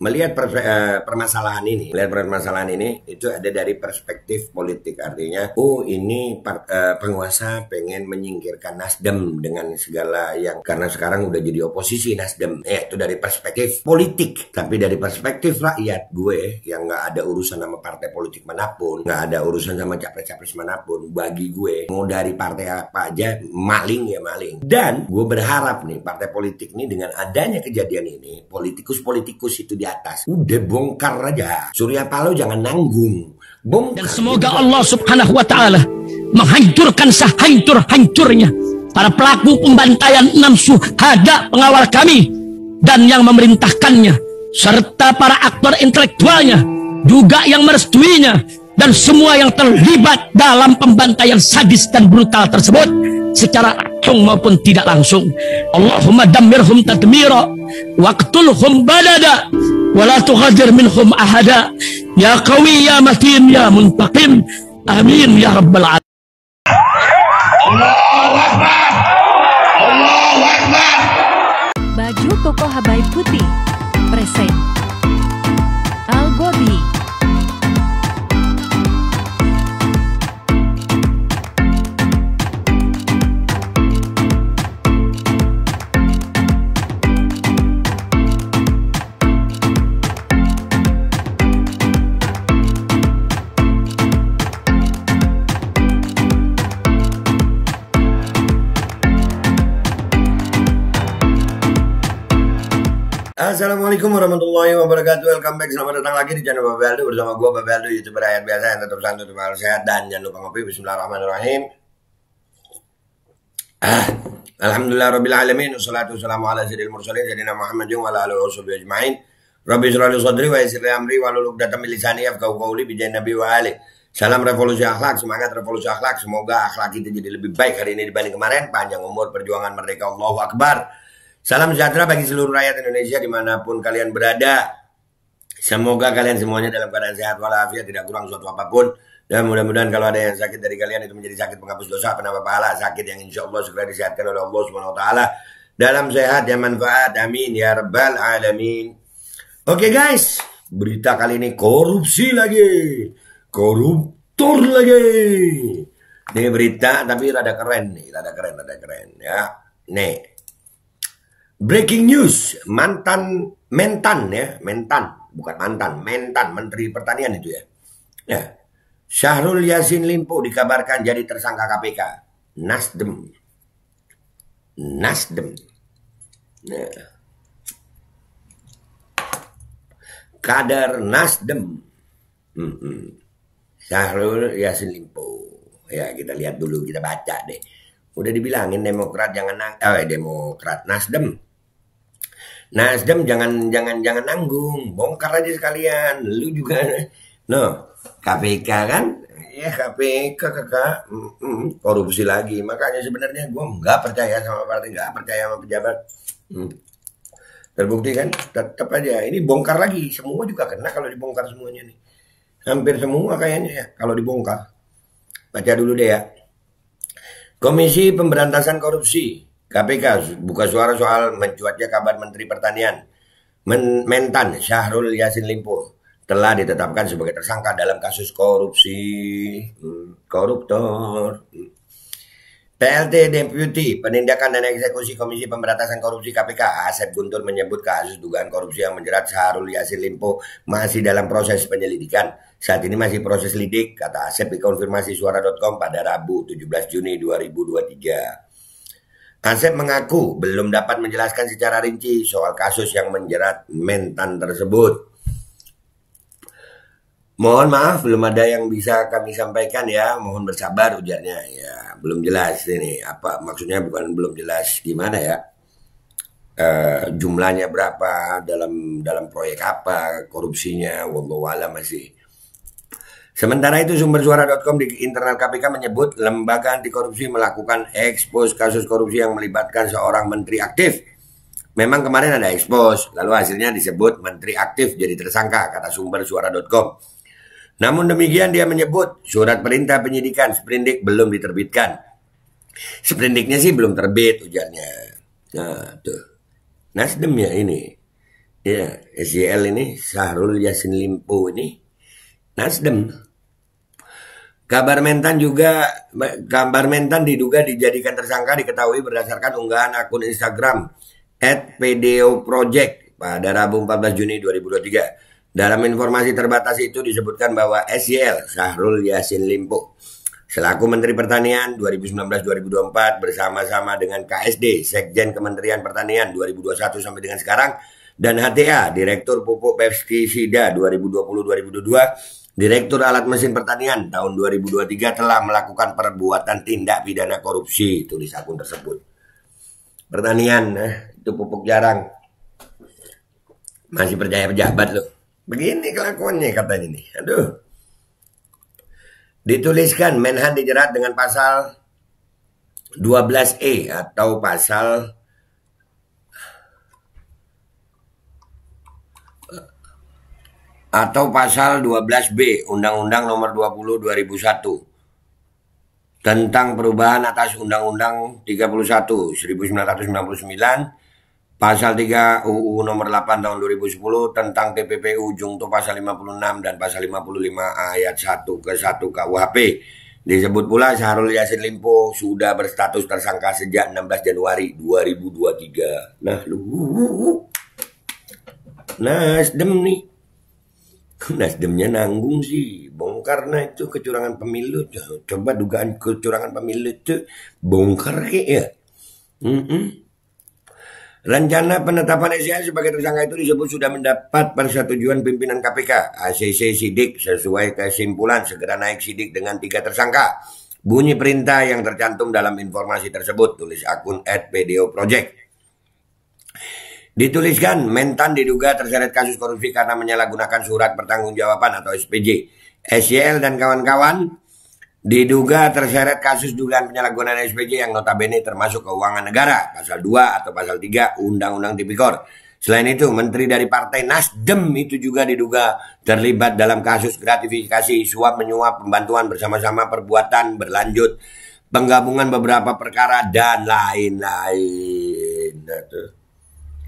melihat per, uh, permasalahan ini, melihat permasalahan ini itu ada dari perspektif politik artinya, oh ini part, uh, eh, penguasa pengen menyingkirkan Nasdem dengan segala yang karena sekarang udah jadi oposisi Nasdem. Eh itu dari perspektif politik, tapi dari perspektif rakyat gue yang nggak ada urusan sama partai politik manapun, nggak ada urusan sama capres-capres manapun, bagi gue mau dari partai apa aja maling ya maling. Dan gue berharap nih partai politik ini dengan adanya kejadian ini, politikus-politikus itu di di atas. Udah bongkar aja. Surya Paloh jangan nanggung. Bongkar. Dan semoga Allah subhanahu wa ta'ala menghancurkan sehancur-hancurnya para pelaku pembantaian enam suhada pengawal kami dan yang memerintahkannya serta para aktor intelektualnya juga yang merestuinya dan semua yang terlibat dalam pembantaian sadis dan brutal tersebut secara langsung maupun tidak langsung Allahumma damirhum tadmira waqtulhum balada ولا تغادر منهم أحدا يا قوي يا متين يا منتقم آمين يا رب العالمين Baju Koko Habaib Putih Present Assalamualaikum warahmatullahi wabarakatuh Welcome back, selamat datang lagi di channel Babeldo Bersama gue Babeldo, youtuber ayat biasa yang tetap santai, tetap harus sehat Dan jangan lupa ngopi, bismillahirrahmanirrahim ah, Alhamdulillah Rabbil Alamin Assalatu wassalamu ala sayyidil mursalin Sayyidina Muhammad wa ala alihi wa ajma'in Rabbi surali sadri wa isri amri wa luluk datam bilisani Afkau kauli bijay nabi wa alih Salam revolusi akhlak, semangat revolusi akhlak Semoga akhlak kita jadi lebih baik hari ini dibanding kemarin Panjang umur, perjuangan merdeka, Allahu Akbar Salam sejahtera bagi seluruh rakyat Indonesia dimanapun kalian berada. Semoga kalian semuanya dalam keadaan sehat walafiat tidak kurang suatu apapun. Dan mudah-mudahan kalau ada yang sakit dari kalian itu menjadi sakit penghapus dosa, penambah pahala, sakit yang insya Allah segera disehatkan oleh Allah Subhanahu Taala dalam sehat yang manfaat. Amin ya rabbal alamin. Oke okay, guys, berita kali ini korupsi lagi, koruptor lagi. Ini berita tapi rada keren nih, rada keren, rada keren ya. Nih, Breaking news, mantan mentan ya, mentan bukan mantan, mentan Menteri Pertanian itu ya. Ya. Syahrul Yasin Limpo dikabarkan jadi tersangka KPK. Nasdem. Nasdem. Ya. Kader Nasdem. Hmm, hmm. Syahrul Yasin Limpo. Ya kita lihat dulu, kita baca deh. Udah dibilangin Demokrat jangan eh Demokrat Nasdem Nasdem jangan jangan jangan nanggung, bongkar aja sekalian. Lu juga no KPK kan? Ya KPK kakak Mm-mm, korupsi lagi. Makanya sebenarnya gue nggak percaya sama partai, nggak percaya sama pejabat. Mm. Terbukti kan? Tetap aja ini bongkar lagi. Semua juga kena kalau dibongkar semuanya nih. Hampir semua kayaknya ya kalau dibongkar. Baca dulu deh ya. Komisi Pemberantasan Korupsi KPK buka suara soal mencuatnya kabar Menteri Pertanian. Men Mentan Syahrul Yasin Limpo telah ditetapkan sebagai tersangka dalam kasus korupsi hmm, koruptor. Hmm. PLT Deputy Penindakan dan Eksekusi Komisi Pemberantasan Korupsi KPK Asep Guntur menyebut kasus dugaan korupsi yang menjerat Syahrul Yasin Limpo masih dalam proses penyelidikan. Saat ini masih proses lidik, kata Asep dikonfirmasi suara.com pada Rabu 17 Juni 2023. Asep mengaku belum dapat menjelaskan secara rinci soal kasus yang menjerat Mentan tersebut. Mohon maaf belum ada yang bisa kami sampaikan ya. Mohon bersabar ujarnya. Ya, belum jelas ini apa maksudnya bukan belum jelas gimana ya. E, jumlahnya berapa dalam dalam proyek apa korupsinya wallahu masih Sementara itu sumber suara.com di internal KPK menyebut lembaga anti korupsi melakukan ekspos kasus korupsi yang melibatkan seorang menteri aktif. Memang kemarin ada ekspos, lalu hasilnya disebut menteri aktif jadi tersangka, kata sumber suara.com. Namun demikian dia menyebut surat perintah penyidikan Sprindik belum diterbitkan. Sprindiknya sih belum terbit ujarnya. Nah, tuh. Nasdem ya ini. Ya, SJL ini, Sahrul Yasin Limpo ini Nasdem. Kabar Mentan juga kabar Mentan diduga dijadikan tersangka diketahui berdasarkan unggahan akun Instagram @pdoproject pada Rabu 14 Juni 2023. Dalam informasi terbatas itu disebutkan bahwa SYL Syahrul Yasin Limpo selaku Menteri Pertanian 2019-2024 bersama-sama dengan KSD Sekjen Kementerian Pertanian 2021 sampai dengan sekarang dan HTA Direktur Pupuk Pestisida 2020-2022 Direktur Alat Mesin Pertanian tahun 2023 telah melakukan perbuatan tindak pidana korupsi, tulis akun tersebut. Pertanian, eh, itu pupuk jarang. Masih percaya pejabat loh. Begini kelakuannya katanya ini Aduh. Dituliskan Menhan dijerat dengan pasal 12E atau pasal atau pasal 12B Undang-Undang Nomor 20 2001 tentang perubahan atas Undang-Undang 31 1999 pasal 3 UU Nomor 8 tahun 2010 tentang TPPU jungto pasal 56 dan pasal 55 ayat 1 ke 1 KUHP disebut pula Syahrul Yasin Limpo sudah berstatus tersangka sejak 16 Januari 2023. Nah, lu. Nasdem nih. Nasdemnya nanggung sih, bongkar nah itu kecurangan pemilu. Ya, coba dugaan kecurangan pemilu itu bongkar ke ya. Mm -mm. Rencana penetapan SIA sebagai tersangka itu disebut sudah mendapat persetujuan pimpinan KPK. ACC sidik sesuai kesimpulan segera naik sidik dengan tiga tersangka. Bunyi perintah yang tercantum dalam informasi tersebut tulis akun at Project. Dituliskan, Mentan diduga terseret kasus korupsi karena menyalahgunakan surat pertanggungjawaban atau SPJ. SCL dan kawan-kawan diduga terseret kasus dugaan penyalahgunaan SPJ yang notabene termasuk keuangan negara, pasal 2 atau pasal 3 Undang-Undang Tipikor. Selain itu, menteri dari partai Nasdem itu juga diduga terlibat dalam kasus gratifikasi suap menyuap pembantuan bersama-sama perbuatan berlanjut penggabungan beberapa perkara dan lain-lain. Nah, -lain.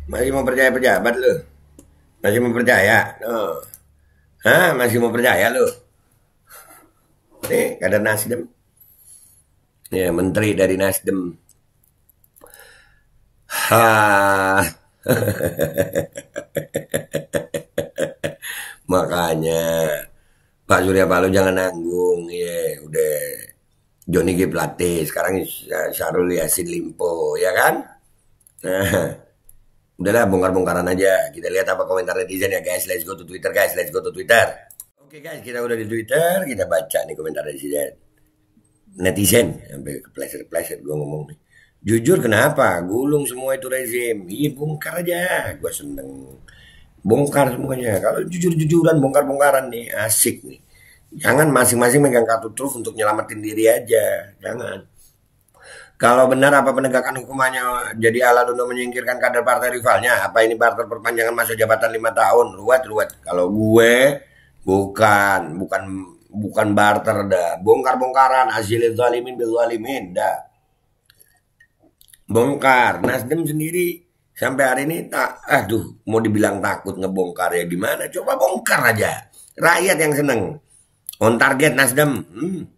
Masih mau percaya pejabat lu? Masih mau percaya? Oh. Hah? Masih mau percaya lu? Nih, kader Nasdem. Ya, menteri dari Nasdem. Ha. Makanya Pak Surya Paloh jangan nanggung ya udah Joni G Plate sekarang Syarul Yasin Limpo ya kan nah udahlah bongkar-bongkaran aja. Kita lihat apa komentar netizen ya guys. Let's go to Twitter guys. Let's go to Twitter. Oke okay, guys, kita udah di Twitter, kita baca nih komentar netizen. Netizen, sampai ke kepleset pleasure gue ngomong nih. Jujur kenapa? Gulung semua itu rezim. Iya bongkar aja, gue seneng. Bongkar semuanya. Kalau jujur-jujuran bongkar-bongkaran nih, asik nih. Jangan masing-masing megang kartu truf untuk nyelamatin diri aja. Jangan kalau benar apa penegakan hukumannya jadi alat untuk menyingkirkan kader partai rivalnya? Apa ini partai perpanjangan masa jabatan lima tahun? Luat luat. Kalau gue bukan bukan bukan barter dah. Bongkar bongkaran hasil zalimin bil dah. Bongkar. Nasdem sendiri sampai hari ini tak aduh mau dibilang takut ngebongkar ya gimana? Coba bongkar aja. Rakyat yang seneng. On target Nasdem. Hmm.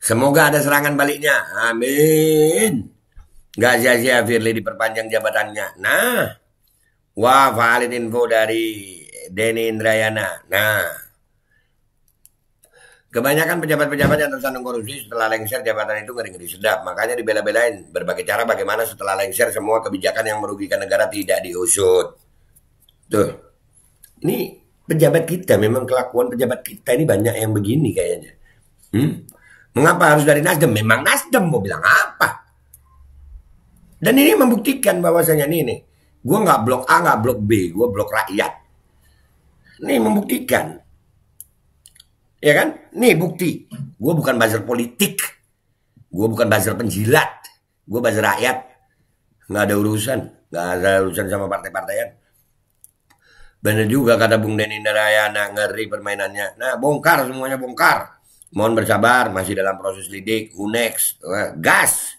Semoga ada serangan baliknya. Amin. Gak sia-sia Firly diperpanjang jabatannya. Nah, wah valid info dari Denny Indrayana. Nah, kebanyakan pejabat-pejabat yang tersandung korupsi setelah lengser jabatan itu ngeri-ngeri sedap. Makanya dibela-belain berbagai cara bagaimana setelah lengser semua kebijakan yang merugikan negara tidak diusut. Tuh, ini pejabat kita memang kelakuan pejabat kita ini banyak yang begini kayaknya. Hmm? Mengapa harus dari Nasdem? Memang Nasdem mau bilang apa? Dan ini membuktikan bahwasanya ini, nih, gue nggak blok A nggak blok B, gue blok rakyat. Ini membuktikan, ya kan? Nih bukti, gue bukan buzzer politik, gue bukan buzzer penjilat, gue buzzer rakyat, nggak ada urusan, nggak ada urusan sama partai-partaian. Bener juga kata Bung Deni Narayana ngeri permainannya. Nah bongkar semuanya bongkar. Mohon bersabar, masih dalam proses lidik. Who eh, gas.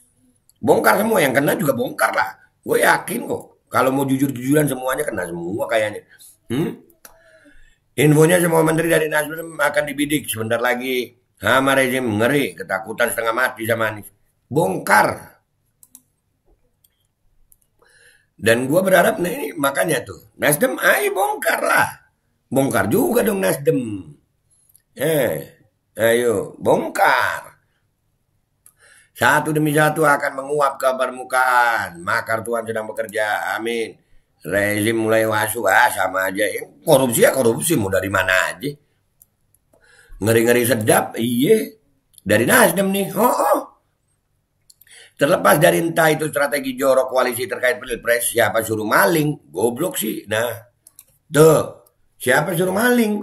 Bongkar semua yang kena juga bongkar lah. Gue yakin kok. Kalau mau jujur-jujuran semuanya kena semua kayaknya. Hmm? Infonya semua menteri dari Nasdem akan dibidik sebentar lagi. Hama rezim ngeri, ketakutan setengah mati sama Anies. Bongkar. Dan gue berharap nah nih makanya tuh Nasdem ayo bongkar lah. Bongkar juga dong Nasdem. Eh, Ayo, bongkar. Satu demi satu akan menguap ke permukaan. Makar Tuhan sedang bekerja. Amin. Rezim mulai masuk. Ah, sama aja. Eh, korupsi ya korupsi. Mau dari mana aja. Ngeri-ngeri sedap. Iya. Dari Nasdem nih. Oh, oh. Terlepas dari entah itu strategi jorok koalisi terkait pilpres, siapa suruh maling? Goblok sih. Nah, tuh. Siapa suruh maling?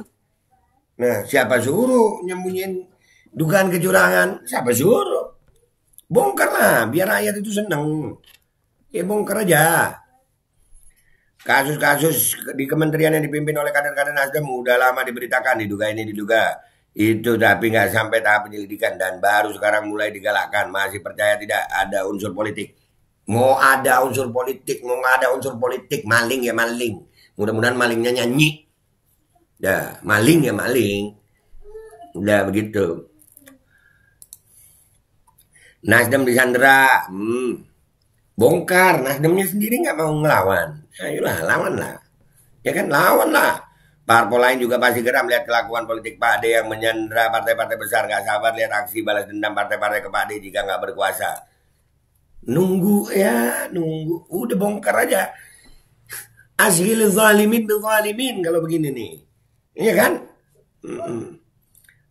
Nah, siapa suruh nyembunyiin dugaan kecurangan? Siapa suruh? lah, biar rakyat itu senang. Ya bongkar aja. Kasus-kasus di kementerian yang dipimpin oleh kader-kader Nasdem udah lama diberitakan, diduga ini diduga. Itu tapi nggak sampai tahap penyelidikan dan baru sekarang mulai digalakkan. Masih percaya tidak ada unsur politik? Mau ada unsur politik, mau nggak ada unsur politik, maling ya maling. Mudah-mudahan malingnya nyanyi. Ya, maling ya maling. Udah begitu. Nasdem Sandra. Hmm. Bongkar, Nasdemnya sendiri nggak mau ngelawan. Ayolah, nah, lah, Ya kan, lawan lah. Parpol lain juga pasti geram lihat kelakuan politik Pak Ade yang menyandra partai-partai besar. gak sabar lihat aksi balas dendam partai-partai ke Pak Ade jika nggak berkuasa. Nunggu ya, nunggu. Udah bongkar aja. Azhil zalimin zalimin kalau begini nih. Iya kan?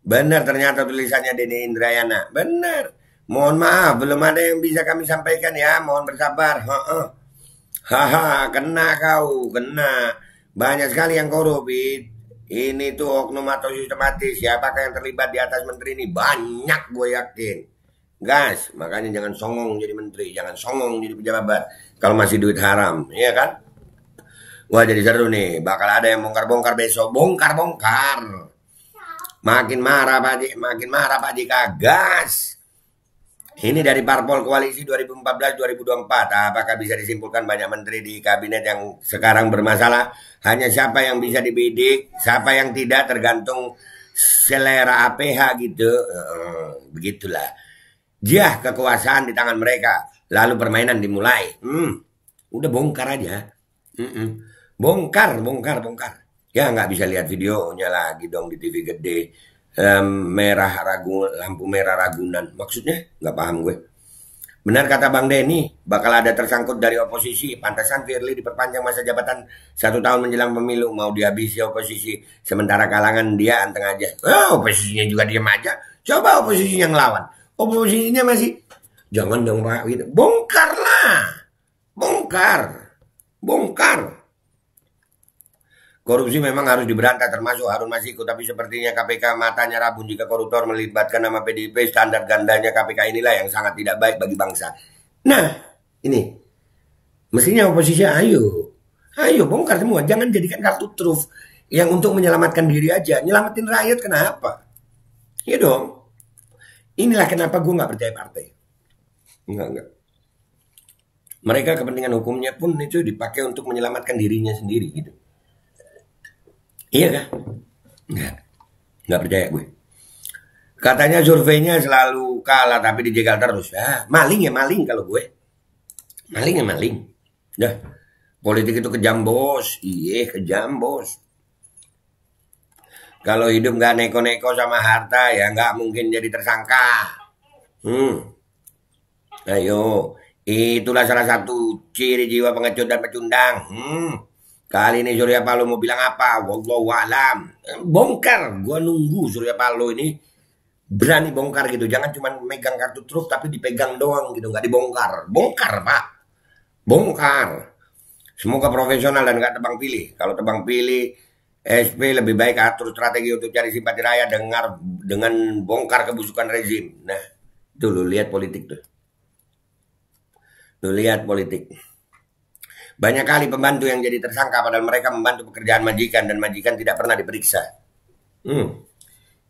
Benar ternyata tulisannya Denny Indrayana. Benar. Mohon maaf, belum ada yang bisa kami sampaikan ya. Mohon bersabar. Haha, kena kau, kena. Banyak sekali yang korupit. Ini tuh oknum atau sistematis. Siapakah yang terlibat di atas menteri ini? Banyak gue yakin. guys. makanya jangan songong jadi menteri, jangan songong jadi pejabat. Kalau masih duit haram, iya kan? Wah jadi seru nih, bakal ada yang bongkar-bongkar besok, bongkar-bongkar. Makin marah Pak Haji, makin marah Pak Haji kagas. Ini dari parpol koalisi 2014-2024. Apakah bisa disimpulkan banyak menteri di kabinet yang sekarang bermasalah? Hanya siapa yang bisa dibidik, siapa yang tidak tergantung selera APH gitu. Begitulah. Jah kekuasaan di tangan mereka. Lalu permainan dimulai. Hmm, udah bongkar aja. Mm -mm. Bongkar, bongkar, bongkar. Ya nggak bisa lihat videonya lagi dong di TV gede. Um, merah ragu lampu merah Ragunan maksudnya nggak paham gue benar kata Bang Denny bakal ada tersangkut dari oposisi pantasan Firly diperpanjang masa jabatan satu tahun menjelang pemilu mau dihabisi oposisi sementara kalangan dia anteng aja oh, eh, oposisinya juga diam aja coba oposisinya ngelawan oposisinya masih jangan dong Pak gitu. Bongkar lah. bongkar bongkar Korupsi memang harus diberantas termasuk Harun Masiku tapi sepertinya KPK matanya rabun jika koruptor melibatkan nama PDIP standar gandanya KPK inilah yang sangat tidak baik bagi bangsa. Nah, ini mestinya oposisi ayo. Ayo bongkar semua, jangan jadikan kartu truf yang untuk menyelamatkan diri aja. Nyelamatin rakyat kenapa? Ya dong. Inilah kenapa gue nggak percaya partai. Enggak, enggak. Mereka kepentingan hukumnya pun itu dipakai untuk menyelamatkan dirinya sendiri gitu. Iya kah? nggak Enggak percaya gue. Katanya surveinya selalu kalah tapi dijegal terus. Ah, maling ya maling kalau gue. Maling ya maling. Dah. Politik itu kejam bos. Iya kejam bos. Kalau hidup nggak neko-neko sama harta ya nggak mungkin jadi tersangka. Hmm. Ayo, itulah salah satu ciri jiwa pengecut dan pecundang. Hmm. Kali ini Surya Paloh mau bilang apa? Wallahu alam. Bongkar, gua nunggu Surya Paloh ini berani bongkar gitu. Jangan cuma megang kartu truf tapi dipegang doang gitu, nggak dibongkar. Bongkar, Pak. Bongkar. Semoga profesional dan nggak tebang pilih. Kalau tebang pilih SP lebih baik atur strategi untuk cari simpati raya dengar dengan bongkar kebusukan rezim. Nah, dulu lihat politik tuh. Lu lihat politik. Banyak kali pembantu yang jadi tersangka padahal mereka membantu pekerjaan majikan dan majikan tidak pernah diperiksa. Hmm.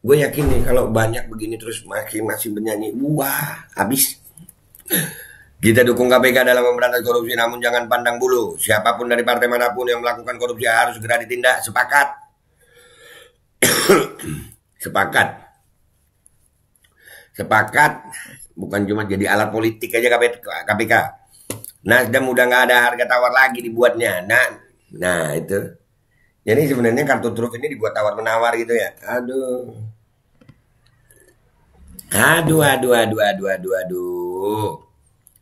Gue yakin nih kalau banyak begini terus masih masih bernyanyi, wah habis. Kita dukung KPK dalam memberantas korupsi namun jangan pandang bulu. Siapapun dari partai manapun yang melakukan korupsi harus segera ditindak. Sepakat. Sepakat. Sepakat. Bukan cuma jadi alat politik aja KPK. Nasdem udah nggak ada harga tawar lagi dibuatnya. Nah, nah itu. Jadi sebenarnya kartu truf ini dibuat tawar menawar gitu ya. Aduh. Aduh, aduh, aduh, aduh, aduh, aduh.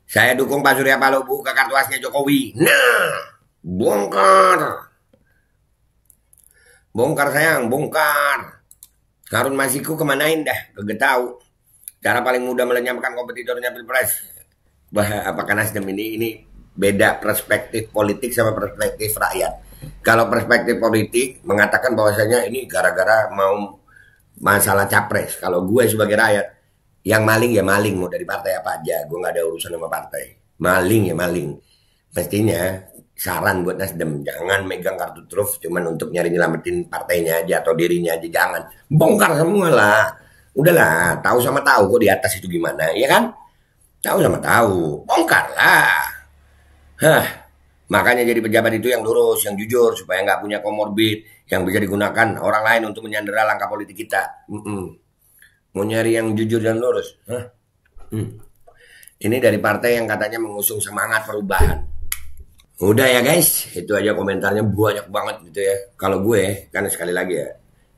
Saya dukung Pak Surya Paloh buka kartu asnya Jokowi. Nah, bongkar. Bongkar sayang, bongkar. Harun Masiku kemanain dah, Kegetau. Cara paling mudah melenyapkan kompetitornya Pilpres bah, apakah Nasdem ini ini beda perspektif politik sama perspektif rakyat. Kalau perspektif politik mengatakan bahwasanya ini gara-gara mau masalah capres. Kalau gue sebagai rakyat yang maling ya maling mau dari partai apa aja, gue nggak ada urusan sama partai. Maling ya maling. Mestinya saran buat Nasdem jangan megang kartu truf cuman untuk nyari nyelamatin partainya aja atau dirinya aja jangan. Bongkar semua lah. Udahlah, tahu sama tahu kok di atas itu gimana, ya kan? Tahu sama tahu, bongkarlah. Hah, makanya jadi pejabat itu yang lurus, yang jujur, supaya nggak punya komorbid yang bisa digunakan orang lain untuk menyandera langkah politik kita. Mm -mm. Mau nyari yang jujur dan lurus? Hah? Mm. Ini dari partai yang katanya mengusung semangat perubahan. Udah ya guys, itu aja komentarnya banyak banget gitu ya. Kalau gue, karena sekali lagi ya,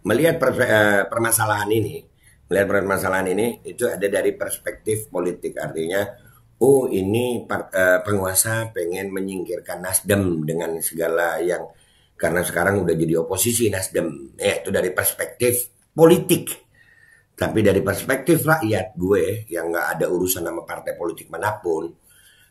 melihat per, eh, permasalahan ini, melihat permasalahan ini itu ada dari perspektif politik artinya oh ini eh, penguasa pengen menyingkirkan Nasdem dengan segala yang karena sekarang udah jadi oposisi Nasdem ya itu dari perspektif politik tapi dari perspektif rakyat gue yang nggak ada urusan sama partai politik manapun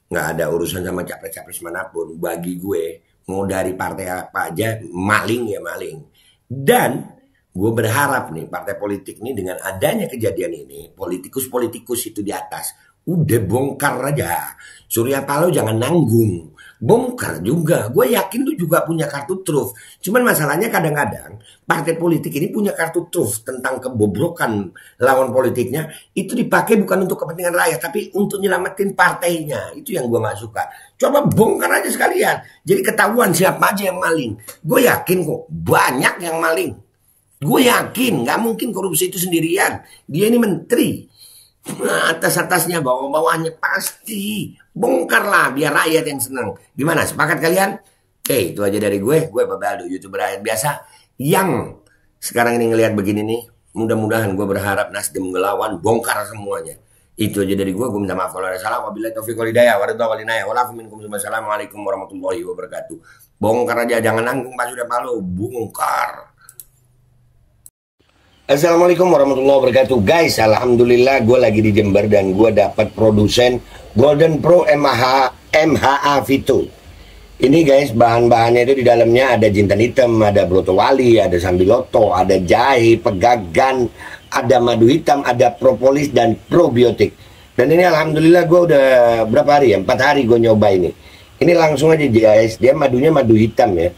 nggak ada urusan sama capres-capres manapun bagi gue mau dari partai apa aja maling ya maling dan gue berharap nih partai politik nih dengan adanya kejadian ini politikus-politikus itu di atas udah bongkar aja Surya Paloh jangan nanggung bongkar juga gue yakin tuh juga punya kartu truf cuman masalahnya kadang-kadang partai politik ini punya kartu truf tentang kebobrokan lawan politiknya itu dipakai bukan untuk kepentingan rakyat tapi untuk nyelamatin partainya itu yang gue nggak suka coba bongkar aja sekalian jadi ketahuan siapa aja yang maling gue yakin kok banyak yang maling Gue yakin gak mungkin korupsi itu sendirian. Dia ini menteri. Nah, atas-atasnya, bawah-bawahnya pasti. Bongkarlah biar rakyat yang senang. Gimana, sepakat kalian? Oke, itu aja dari gue. Gue Aldo, youtuber rakyat biasa. Yang sekarang ini ngelihat begini nih. Mudah-mudahan gue berharap Nasdem ngelawan bongkar semuanya. Itu aja dari gue. Gue minta maaf kalau ada salah. Wabillahi taufiq walidaya. Warahmatullahi wabarakatuh. Wassalamualaikum warahmatullahi wabarakatuh. Bongkar aja. Jangan nanggung pas sudah malu Bongkar. Assalamualaikum warahmatullahi wabarakatuh Guys, Alhamdulillah gue lagi di Jember Dan gue dapat produsen Golden Pro MH, MHA Vito Ini guys, bahan-bahannya itu di dalamnya ada jintan hitam Ada broto wali, ada sambiloto Ada jahe, pegagan Ada madu hitam, ada propolis dan probiotik Dan ini Alhamdulillah gue udah berapa hari ya? Empat hari gue nyoba ini Ini langsung aja guys, dia madunya madu hitam ya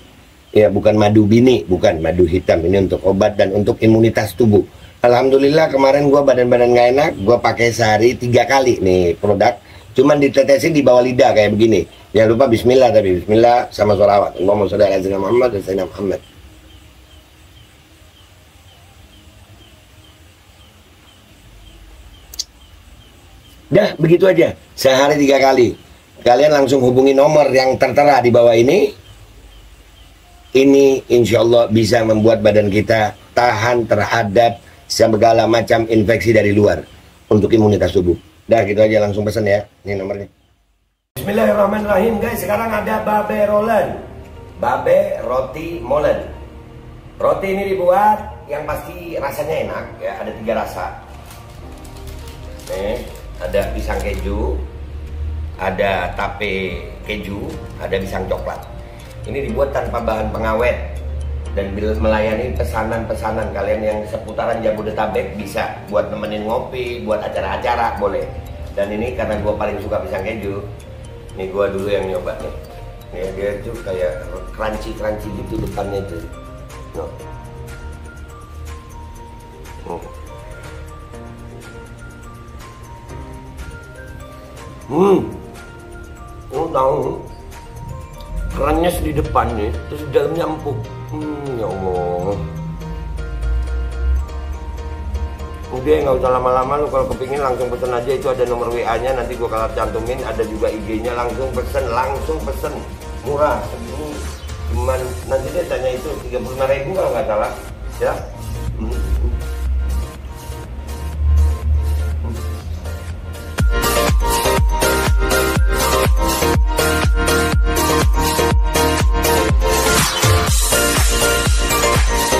ya bukan madu bini bukan madu hitam ini untuk obat dan untuk imunitas tubuh Alhamdulillah kemarin gue badan-badan gak enak gue pakai sehari tiga kali nih produk cuman ditetesin di bawah lidah kayak begini jangan lupa Bismillah tapi Bismillah sama sholawat Allahumma sholli ala Sayyidina Muhammad dan Sayyidina Muhammad Dah begitu aja sehari tiga kali kalian langsung hubungi nomor yang tertera di bawah ini ini insya Allah bisa membuat badan kita tahan terhadap segala macam infeksi dari luar untuk imunitas tubuh. Dah gitu aja langsung pesan ya. Ini nomornya. Bismillahirrahmanirrahim guys. Sekarang ada babe Roland. Babe roti molen. Roti ini dibuat yang pasti rasanya enak ya. Ada tiga rasa. Nih, eh, ada pisang keju, ada tape keju, ada pisang coklat. Ini dibuat tanpa bahan pengawet dan bila melayani pesanan-pesanan kalian yang seputaran Jabodetabek bisa buat nemenin ngopi, buat acara-acara boleh. Dan ini karena gue paling suka pisang keju, ini gue dulu yang nyoba nih. ini dia tuh kayak crunchy crunchy gitu depannya tuh. No. Hmm. Hmm. Oh, tahu kerangnya di depan nih terus dalamnya empuk hmm, ya allah udah nggak usah lama-lama lu kalau kepingin langsung pesen aja itu ada nomor WA nya nanti gua kalau cantumin ada juga IG nya langsung pesen langsung pesen murah cuman nanti dia tanya itu 35 ribu kalau nggak salah ya hmm. Thank you.